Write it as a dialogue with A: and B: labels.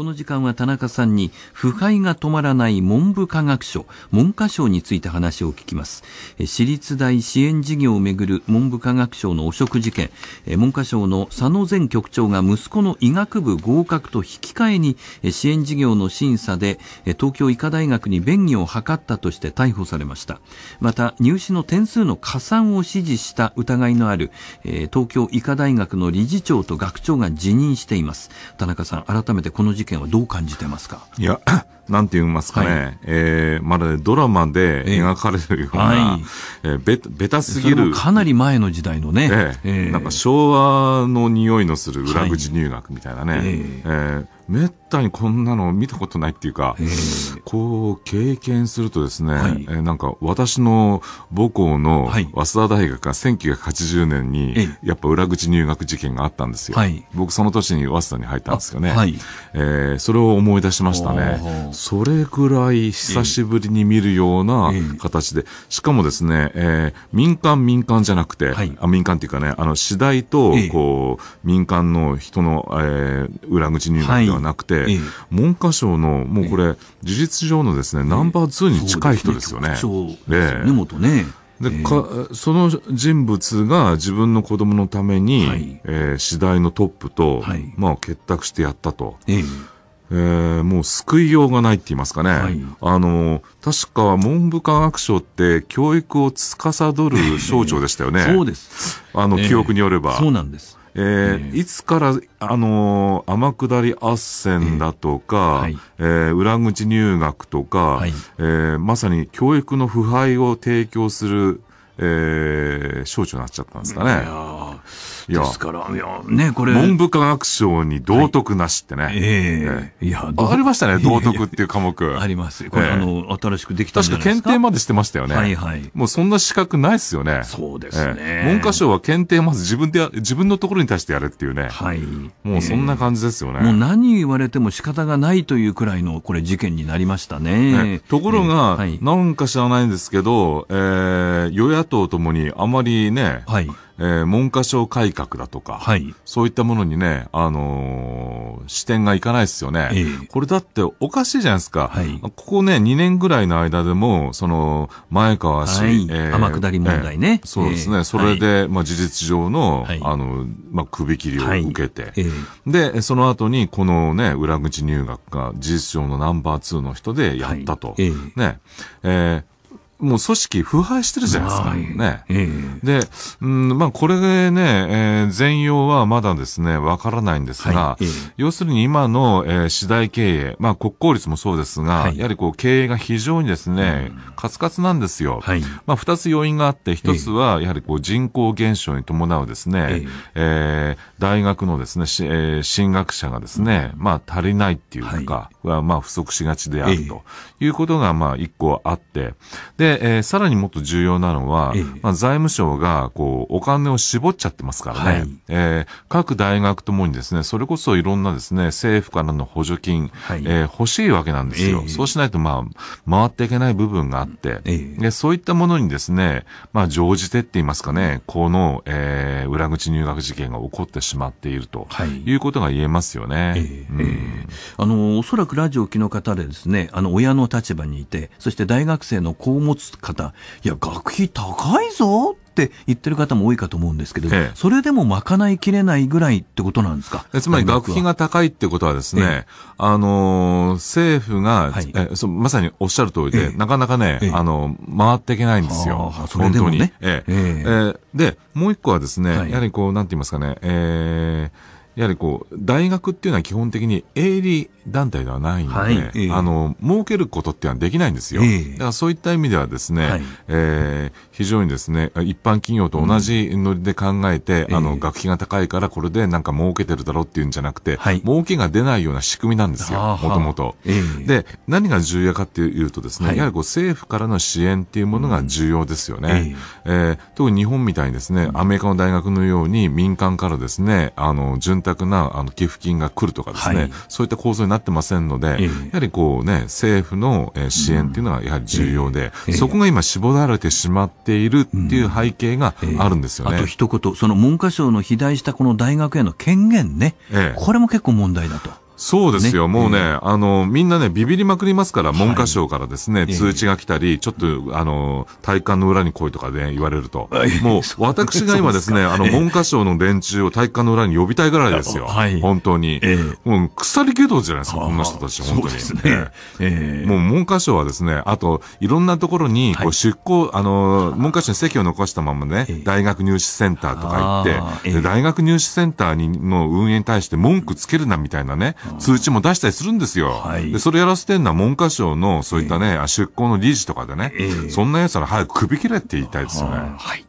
A: この時間は田中さんに、腐敗が止まらない文部科学省、文科省について話を聞きます。私立大支援事業をめぐる文部科学省の汚職事件、文科省の佐野前局長が息子の医学部合格と引き換えに、支援事業の審査で、東京医科大学に便宜を図ったとして逮捕されました。また、入試の点数の加算を指示した疑いのある、東京医科大学の理事長と学長が辞任しています。田中さん、改めてこの事件見はどう感じてますか
B: いや、なんて言いますかね、はい、えー、まだ、ね、ドラマで描かれるような、えー、はい、えー、べ、べたすぎる。
A: かなり前の時代のね、え
B: ー、えー、なんか昭和の匂いのする裏口入学みたいなね、はい、ええーめったにこんなの見たことないっていうか、こう経験するとですね、はい、えなんか私の母校の早稲田大学が1980年にやっぱ裏口入学事件があったんですよ。はい、僕その年に早稲田に入ったんですよね。はい、えー、それを思い出しましたね。それぐらい久しぶりに見るような形で、しかもですね、えー、民間民間じゃなくて、はい、あ民間っていうかね、あの次第とこう、民間の人の、えー、裏口入学でなくて、文科省のもうこれ、事実上のですねナンバー2に近い人ですよね。根本ねで、かその人物が自分の子供のために、はい、えー、次第のトップと、はい、まあ、結託してやったと。えー、えー、もう救いようがないって言いますかね。はい、あの、確か文部科学省って教育を司る省庁でしたよね。そうです。あの、記憶によれば。えー、そうなんです。えー、いつから、あのー、天下り斡旋だとか、えーはい、えー、裏口入学とか、はい、えー、まさに教育の腐敗を提供する、えー、省庁になっちゃったんですかね。ですから、いや、ね、これ。文部科学省に道徳なしってね。ええいや、ありましたね、道徳っていう科目。あります。これ、あの、新しくできたんじ確か検定までしてましたよね。はいはい。もうそんな資格ないっすよね。そうですね。文科省は検定まず自分で、自分のところに対してやれっていうね。はい。
A: もうそんな感じですよね。もう何言われても仕方がないというくらいの、これ、事件になりましたね。ところが、な
B: んか知らないんですけど、えー、与野党ともにあまりね、はい。えー、文科省改革だとか、はい、そういったものにね、あのー、視点がいかないですよね、えー、これだっておかしいじゃないですか。はい、ここね、2年ぐらいの間でも、その、前川氏、はいえー、天下り問題ね、えー、そうですね。それで、まあ、事実上の、あの、まあ、首切りを受けて、で、その後に、このね、裏口入学が事実上のナンバー2の人でやったと。ね。えーもう組織腐敗してるじゃないですか。ね。えー、で、うん、まあ、これでね、えー、全容はまだですね、わからないんですが、はいえー、要するに今の、えー、次第経営、まあ、国公立もそうですが、はい、やはりこう、経営が非常にですね、うん、カツカツなんですよ。はい、まあ、二つ要因があって、一つは、やはりこう、人口減少に伴うですね、えー、大学のですね、しえー、進学者がですね、まあ、足りないっていうか、はい、まあ、不足しがちであるということが、まあ、一個あって、で、で、えー、さらにもっと重要なのは、ええ、まあ、財務省が、こう、お金を絞っちゃってますからね、はい、えー、各大学ともにですね、それこそいろんなですね、政府からの補助金、はい、えー、欲しいわけなんですよ。え、そうしないと、まあ、回っていけない部分があって、でそういったものにですね、まあ、乗じてって言いますかね、この、え
A: ー、裏口入学事件が起こってしまっていると、い、うことが言えますよね。うん、あの、おそらくラジオ機の方でですね、あの、親の立場にいて、そして大学生の子を持つ方いや学費高いぞって言ってる方も多いかと思うんですけど、ええ、それでも賄いきれないぐらいってことなんですか
B: つまり学費が高いってことはですね、え、あの政府が、はい、えそまさにおっしゃる通りで、なかなかね、あの回っていけないんですよ。本当に。えええで、もう一個はですね、はい、やはりこう、なんて言いますかね、えーやはりこう、大学っていうのは基本的に営利団体ではないので、はいえー、あの、儲けることっていうのはできないんですよ。えー、だからそういった意味ではですね、はい、えー、非常にですね、一般企業と同じノリで考えて、うん、あの、学費が高いからこれでなんか儲けてるだろうっていうんじゃなくて、はい、儲けが出ないような仕組みなんですよ、もともと。で、何が重要かっていうとですね、はい、やはりこう政府からの支援っていうものが重要ですよね。うん、えー、特に日本みたいにですね、アメリカの大学のように民間からですね、あの、準額なあの寄付金が来るとかですね、はい、そういった構造になってませんので、えー、やはりこうね、政府の支援っていうのはやはり重要で、う
A: んえー、そこが今絞られてしまっているっていう背景があるんですよね。うんえー、あと一言、その文科省の肥大したこの大学への権限ね、これも結構問題だと。そ
B: うですよ、ね、もうね、あの、みんなね、ビビりまくりますから、文科省からですね、はい、通知が来たり、ちょっと、あの、体幹の裏に来いとかで、ね、言われると。もう、私が今ですね、あの、文科省の連中を体幹の裏に呼びたいぐらいですよ。はい、本当に。えー、もう、腐り系統じゃないですか、こんな人たち、本当に。ね。えー、もう、文科省はですね、あと、いろんなところに、こう、出向、はい、あの、文科省に席を残したままね、えー、大学入試センターとか行って、大学入試センターにの運営に対して文句つけるなみたいなね、通知も出したりするんですよ。はい、でそれやらせてんのは文科省のそういったね、えー、出向の理事とかでね、えー、そんな奴ら早く首切れって言いたいですよね。は
A: い